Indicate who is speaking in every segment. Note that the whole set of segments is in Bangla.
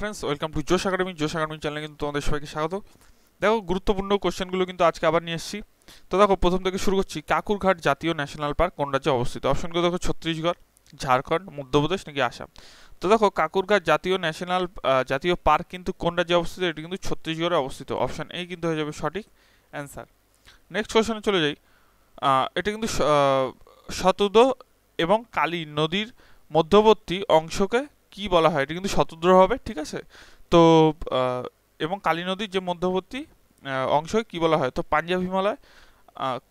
Speaker 1: friends welcome to Josh academy Josh academy চ্যানেলে কিন্তু তোমাদের সবাইকে স্বাগত দেখো গুরুত্বপূর্ণ কোশ্চেনগুলো কিন্তু আজকে আবার নিয়ে এসেছি তো দেখো প্রথম থেকে শুরু করছি কাকুরঘাট জাতীয় ন্যাশনাল পার্ক কোন রাজ্যে অবস্থিত অপশনগুলো দেখো ছত্তিশগড় ঝাড়খণ্ড মধ্যপ্রদেশ নাকি আসাম তো দেখো কাকুরঘাট জাতীয় ন্যাশনাল জাতীয় পার্ক কিন্তু কোন রাজ্যে অবস্থিত এটি কিন্তু ছত্তিশগড়ে অবস্থিত অপশন এই কিন্তু হয়ে যাবে সঠিক অ্যান্সার নেক্সট কোশ্চেনে চলে যাই এটা কিন্তু শতদ এবং কালী নদীর মধ্যবর্তী অংশকে কি বলা হয় এটা কিন্তু স্বতন্ত্র হবে ঠিক আছে তো এবং কালী নদীর যে মধ্যবর্তী অংশ কি বলা হয় তো পাঞ্জাব হিমালয়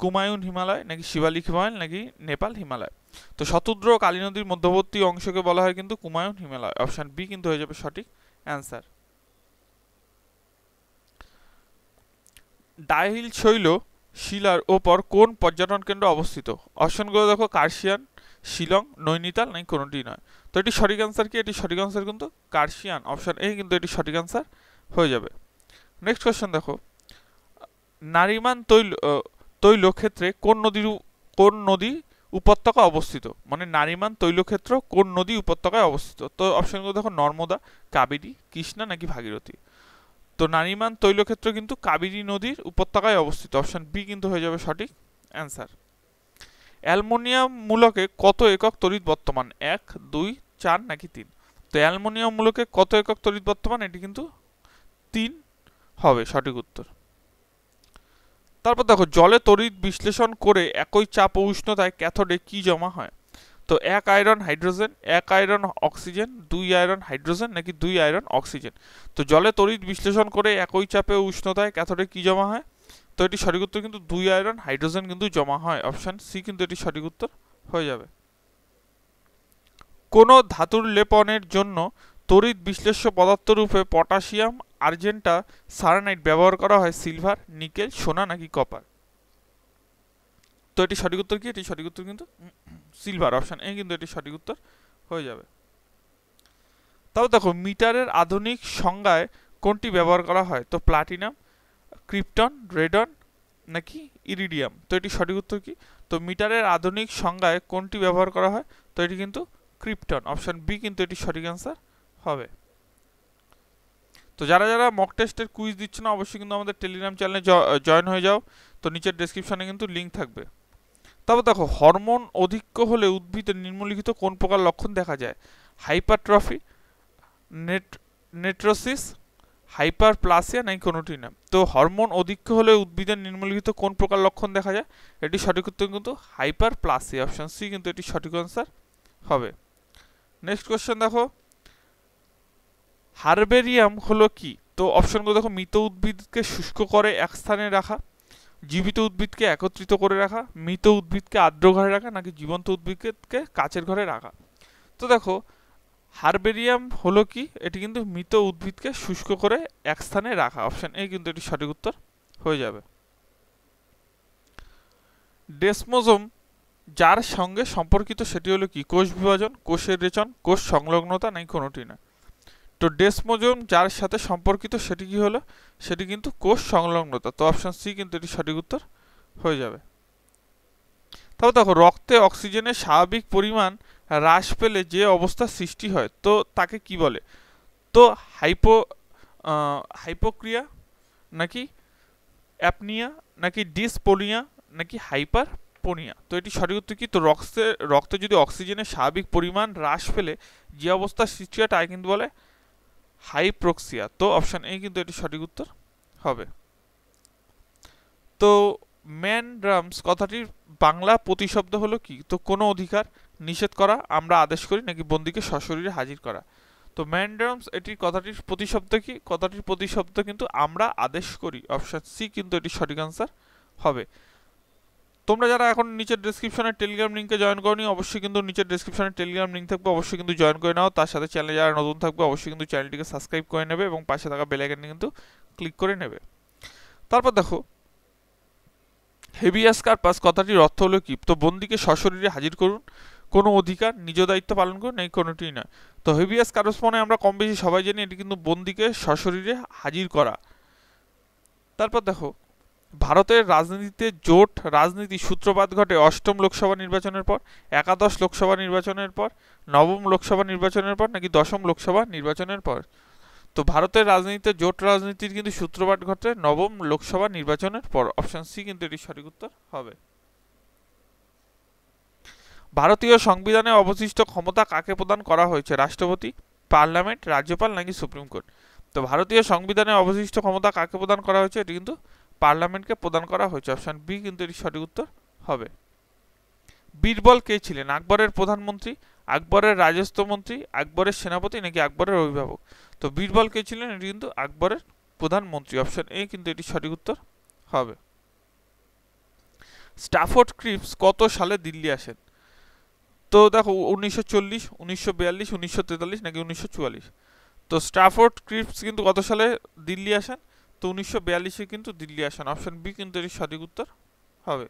Speaker 1: কুমায়ুন হিমালয় নাকি শিবালিক হিমালয় নাকি নেপাল হিমালয় তো শতদ্র কালী নদীর মধ্যবর্তী অংশকে বলা হয় কিন্তু কুমায়ুন হিমালয় অপশান বি কিন্তু হয়ে যাবে সঠিক অ্যান্সার ডাইহিল শৈল শিলার ওপর কোন পর্যটন কেন্দ্র অবস্থিত অপশনগুলো দেখো কার্শিয়ান শিলং নৈনিতাল নাই কোনোটি নয় তো এটি সঠিক অ্যান্সার কি এটি সঠিক অ্যান্সার কিন্তু কার্শিয়ান অপশান এ কিন্তু এটি সঠিক অ্যান্সার হয়ে যাবে নেক্সট কোয়েশ্চেন দেখো নারীমান তৈল তৈলক্ষেত্রে কোন নদীর কোন নদী উপত্যকা অবস্থিত মানে নারীমান তৈলক্ষেত্র কোন নদী উপত্যকায় অবস্থিত তো অপশনগুলো দেখো নর্মদা কাবেরী কৃষ্ণা নাকি ভাগীরথী তো নারীমান তৈলক্ষেত্র কিন্তু কাবেরী নদীর উপত্যকায় অবস্থিত অপশন বি কিন্তু হয়ে যাবে সঠিক অ্যান্সার অ্যালমোনিয়াম মূলকে কত একক তড়িৎ বর্তমান এক দুই চার নাকি তিন তো অ্যালমোনিয়াম মূলকে কত একক তড়িৎ বর্তমান এটি কিন্তু তিন হবে সঠিক উত্তর তারপর দেখো জলে তড়িৎ বিশ্লেষণ করে একই চাপ ও উষ্ণতায় ক্যাথোডে কি জমা হয় তো এক আয়রন হাইড্রোজেন এক আয়রন অক্সিজেন দুই আয়রন হাইড্রোজেন নাকি দুই আয়রন অক্সিজেন তো জলে তড়িৎ বিশ্লেষণ করে একই চাপে উষ্ণতায় ক্যাথোডে কি জমা হয় তো এটি সঠিক উত্তর কিন্তু দুই আয়রন হাইড্রোজেন কিন্তু জমা হয় অপশান সি কিন্তু এটি সঠিক উত্তর হয়ে যাবে কোনো ধাতুর লেপনের জন্য তড়িৎ বিশ্লেষ্য পদার্থ রূপে পটাশিয়াম আর্জেন্টা সারানাইট ব্যবহার করা হয় সিলভার নিকেল সোনা নাকি কপার তো এটি সঠিক উত্তর কি এটি সঠিক উত্তর কিন্তু সিলভার অপশান এ কিন্তু এটি সঠিক উত্তর হয়ে যাবে তাও দেখো মিটারের আধুনিক সংজ্ঞায় কোনটি ব্যবহার করা হয় তো প্লাটিনাম ক্রিপ্টন রেডন নাকি ইরিডিয়াম তো এটি সঠিক উত্তর কি তো মিটারের আধুনিক সংজ্ঞায় কোনটি ব্যবহার করা হয় তো এটি কিন্তু ক্রিপ্টন অপশন বি কিন্তু এটি সঠিক অ্যান্সার হবে তো যারা যারা মক টেস্টের কুইজ দিচ্ছে না অবশ্যই কিন্তু আমাদের টেলিগ্রাম চ্যানেলে জয়েন হয়ে যাও তো নিচের ডিসক্রিপশানে কিন্তু লিঙ্ক থাকবে তবে দেখো হরমোন অধিক্য হলে উদ্ভিদের নিম্নলিখিত কোন প্রকার লক্ষণ দেখা যায় হাইপারট্রফি নেট নেট্রোসিস হাইপারপ্লাসিয়া নাই কোনোটি না তো হরমোন অধিক্য হলে উদ্ভিদের নিম্নলিখিত কোন প্রকার লক্ষণ দেখা যায় এটি সঠিক উত্তর কিন্তু হাইপারপ্লাসিয়া অপশন সি কিন্তু এটি সঠিক অ্যান্সার হবে নেক্সট কোশ্চেন দেখো হারবেরিয়াম হলো কি তো অপশনগুলো দেখো মৃত উদ্ভিদকে শুষ্ক করে এক স্থানে রাখা জীবিত উদ্ভিদকে একত্রিত করে রাখা মৃত উদ্ভিদকে আর্দ্র ঘরে রাখা নাকি জীবন্ত উদ্ভিদকে কাচের ঘরে রাখা তো দেখো হারবেরিয়াম হলো কি এটি কিন্তু মৃত উদ্ভিদকে শুষ্ক করে এক স্থানে রাখা অপশন এই কিন্তু এটি সঠিক উত্তর হয়ে যাবে ডেসমোজোম যার সঙ্গে সম্পর্কিত সেটি হলো কি কোষ বিভাজন কোষের রেচন কোষ সংলগ্নতা নাই কোনোটি না তো ডেসমোজোম যার সাথে সম্পর্কিত সেটি কি হলো সেটি কিন্তু কোষ সংলগ্নতা তো অপশন সি কিন্তু এটি সঠিক উত্তর হয়ে যাবে তারপর দেখো রক্তে অক্সিজেনের স্বাভাবিক পরিমাণ হ্রাস পেলে যে অবস্থা সৃষ্টি হয় তো তাকে কি বলে তো হাইপো হাইপোক্রিয়া নাকি অ্যাপনিয়া নাকি ডিসপোলিয়া নাকি হাইপার পোনিয়া তো এটি সঠিক উত্তর কি তো রক্তে রক্তে যদি অক্সিজেনের স্বাভাবিক পরিমাণ হ্রাস পেলে যে অবস্থা সৃষ্টি হয় তাই কিন্তু বলে হাইপ্রক্সিয়া তো অপশান এ কিন্তু এটি সঠিক উত্তর হবে তো ম্যান ড্রামস কথাটির বাংলা প্রতিশব্দ হলো কি তো কোনো অধিকার নিষেধ করা আমরা আদেশ করি নাকি বন্দিকে সশরীরে হাজির করা তো ম্যান ড্রামস এটির কথাটির প্রতিশব্দ কি কথাটির প্রতিশব্দ কিন্তু আমরা আদেশ করি অপশান সি কিন্তু এটি সঠিক আনসার হবে তোমরা যারা এখন নিচের ডিসক্রিপশনে টেলিগ্রাম লিঙ্কে জয়েন করনি অবশ্যই কিন্তু নিচের ডিসক্রিপশনে টেলিগ্রাম লিঙ্ক থাকবে অবশ্যই কিন্তু জয়েন করে নাও তার সাথে চ্যানেলে যারা নতুন থাকবে অবশ্যই কিন্তু চ্যানেলটিকে সাবস্ক্রাইব করে নেবে এবং পাশে থাকা বেলাইকানটি কিন্তু ক্লিক করে নেবে তারপর দেখো হেভিয়াস কার্পাস কথাটির অর্থ হলো কি তো বন্দিকে সশরীরে হাজির করুন কোনো অধিকার নিজ দায়িত্ব পালন করুন এই কোনোটি নয় তো হেবিয়াস কার্পাস মানে আমরা কম বেশি সবাই জানি এটি কিন্তু বন্দিকে সশরীরে হাজির করা তারপর দেখো ভারতের রাজনীতিতে জোট রাজনীতি সূত্রপাত ঘটে অষ্টম লোকসভা নির্বাচনের পর একাদশ লোকসভা নির্বাচনের পর নবম লোকসভা নির্বাচনের পর নাকি দশম লোকসভা নির্বাচনের পর তো ভারতের রাজনীতিতে জোট রাজনীতির কিন্তু সূত্রপাত ঘটে নবম লোকসভা নির্বাচনের পর অপশন সি কিন্তু এটি সঠিক উত্তর হবে ভারতীয় সংবিধানে অবশিষ্ট ক্ষমতা কাকে প্রদান করা হয়েছে রাষ্ট্রপতি পার্লামেন্ট রাজ্যপাল নাকি সুপ্রিম কোর্ট তো ভারতীয় সংবিধানে অবশিষ্ট ক্ষমতা কাকে প্রদান করা হয়েছে এটি কিন্তু পার্লামেন্টকে প্রদান করা হয়েছে অপশন বি কিন্তু এটি সঠিক উত্তর হবে বীরবল কে ছিলেন আকবরের প্রধানমন্ত্রী আকবরের রাজস্ব মন্ত্রী আকবরের সেনাপতি নাকি আকবরের অভিভাবক তো বীরবল কে ছিলেন এটি কিন্তু আকবরের প্রধানমন্ত্রী অপশন এ কিন্তু এটি সঠিক উত্তর হবে স্টাফোর্ড ক্রিপস কত সালে দিল্লি আসেন তো দেখো উনিশশো চল্লিশ উনিশশো বিয়াল্লিশ উনিশশো তেতাল্লিশ নাকি উনিশশো চুয়াল্লিশ তো স্টাফোর্ড ক্রিপস কিন্তু কত সালে দিল্লি আসেন তো উনিশশো বিয়াল্লিশে কিন্তু দিল্লি আসেন অপশন বি কিন্তু এটি সঠিক উত্তর হবে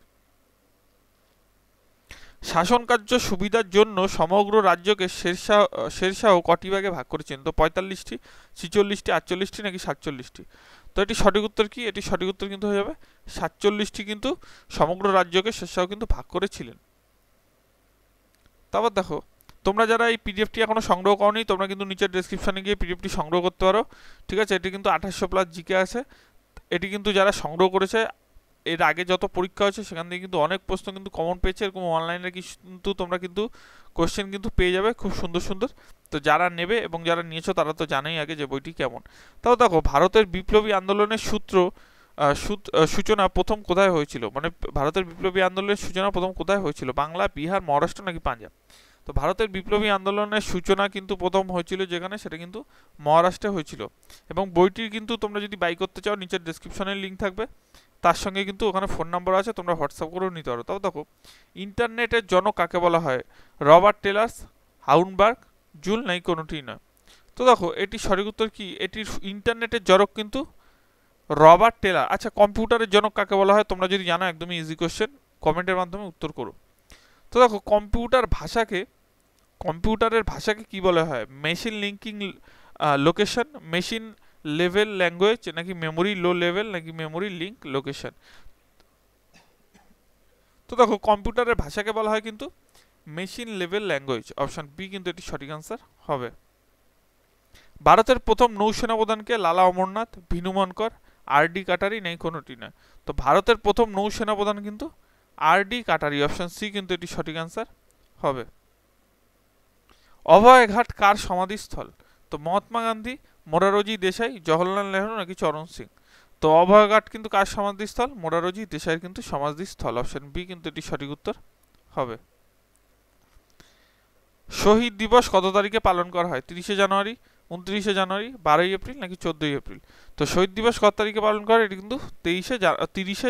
Speaker 1: শাসনকার্য সুবিধার জন্য সমগ্র রাজ্যকে শেরশাহ শেরশাহ কটি ভাগে ভাগ করেছেন তো পঁয়তাল্লিশটি ছিচল্লিশটি আটচল্লিশটি নাকি সাতচল্লিশটি তো এটি সঠিক উত্তর কি এটি সঠিক উত্তর কিন্তু হয়ে যাবে সাতচল্লিশটি কিন্তু সমগ্র রাজ্যকে শেরশাহ কিন্তু ভাগ করেছিলেন তারপর দেখো তোমরা যারা এই পিডিএফটি এখনও সংগ্রহ করনি তোমরা কিন্তু নিচের ডিসক্রিপশানে গিয়ে পিডিএফটি সংগ্রহ করতে পারো ঠিক আছে এটি কিন্তু আঠাশশো প্লাস জিকে আছে এটি কিন্তু যারা সংগ্রহ করেছে এর আগে যত পরীক্ষা হয়েছে সেখান থেকে কিন্তু অনেক প্রশ্ন কিন্তু কমন পেয়েছে এরকম অনলাইনে কিন্তু তোমরা কিন্তু কোশ্চেন কিন্তু পেয়ে যাবে খুব সুন্দর সুন্দর তো যারা নেবে এবং যারা নিয়েছো তারা তো জানেই আগে যে বইটি কেমন তাও দেখো ভারতের বিপ্লবী আন্দোলনের সূত্র সূচনা প্রথম কোথায় হয়েছিল মানে ভারতের বিপ্লবী আন্দোলনের সূচনা প্রথম কোথায় হয়েছিল বাংলা বিহার মহারাষ্ট্র নাকি পাঞ্জাব তো ভারতের বিপ্লবী আন্দোলনের সূচনা কিন্তু প্রথম হয়েছিল যেখানে সেটা কিন্তু মহারাষ্ট্রে হয়েছিল এবং বইটির কিন্তু তোমরা যদি বাই করতে চাও নিচের ডিসক্রিপশনের লিঙ্ক থাকবে তার সঙ্গে কিন্তু ওখানে ফোন নাম্বার আছে তোমরা হোয়াটসঅ্যাপ করেও নিতে পারো তবে দেখো ইন্টারনেটের জনক কাকে বলা হয় রবার্ট টেলার্স হাউনবার্গ জুল নাই কোনোটি নয় তো দেখো এটি সঠিক উত্তর কি এটির ইন্টারনেটের জনক কিন্তু রবার্ট টেলার আচ্ছা কম্পিউটারের জনক কাকে বলা হয় তোমরা যদি জানো একদমই ইজি কোশ্চেন কমেন্টের মাধ্যমে উত্তর করো তো দেখো কম্পিউটার ভাষাকে কম্পিউটারের ভাষাকে কি বলা হয় machine linking location machine level language নাকি মেমোরি লো লেভেল নাকি মেমোরি লিঙ্ক লোকেশন তো দেখো কম্পিউটারের ভাষাকে বলা হয় কিন্তু machine level language option B কিন্তু এটি সঠিক আনসার হবে ভারতের প্রথম নৌসেনা প্রধানকে লালা অমরনাথ ভিনুমনকর আর ডি কাটারি নেই কোনোটি নয় তো ভারতের প্রথম নৌসেনা প্রধান কিন্তু R D Katari option C কিন্তু এটি সঠিক আনসার হবে অভয়ঘাট কার সমাধিস্থল তো মহাত্মা গান্ধী মোরারজি দেশাই জওহরলাল নেহরু নাকি চরণ সিং তো অভয়ঘাট কিন্তু কার সমাধিস্থল মোরারজি দেশাইয়ের কিন্তু সমাধিস্থল অপশন বি কিন্তু এটি সঠিক উত্তর হবে শহীদ দিবস কত তারিখে পালন করা হয় তিরিশে জানুয়ারি উনত্রিশে জানুয়ারি বারোই এপ্রিল নাকি চোদ্দই এপ্রিল তো শহীদ দিবস কত তারিখে পালন করে এটি কিন্তু তেইশে তিরিশে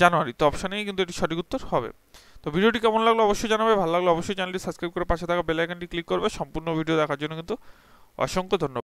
Speaker 1: জানুয়ারি তো অপশানেই কিন্তু এটি সঠিক উত্তর হবে তো ভিডিওটি কেমন লাগলো অবশ্যই জানাবে ভালো লাগলো অবশ্যই চ্যানেলটি সাবস্ক্রাইব করে পাশে থাকা বেল আইকনটি ক্লিক করবে সম্পূর্ণ ভিডিও দেখার জন্য কিন্তু অসংখ্য ধন্যবাদ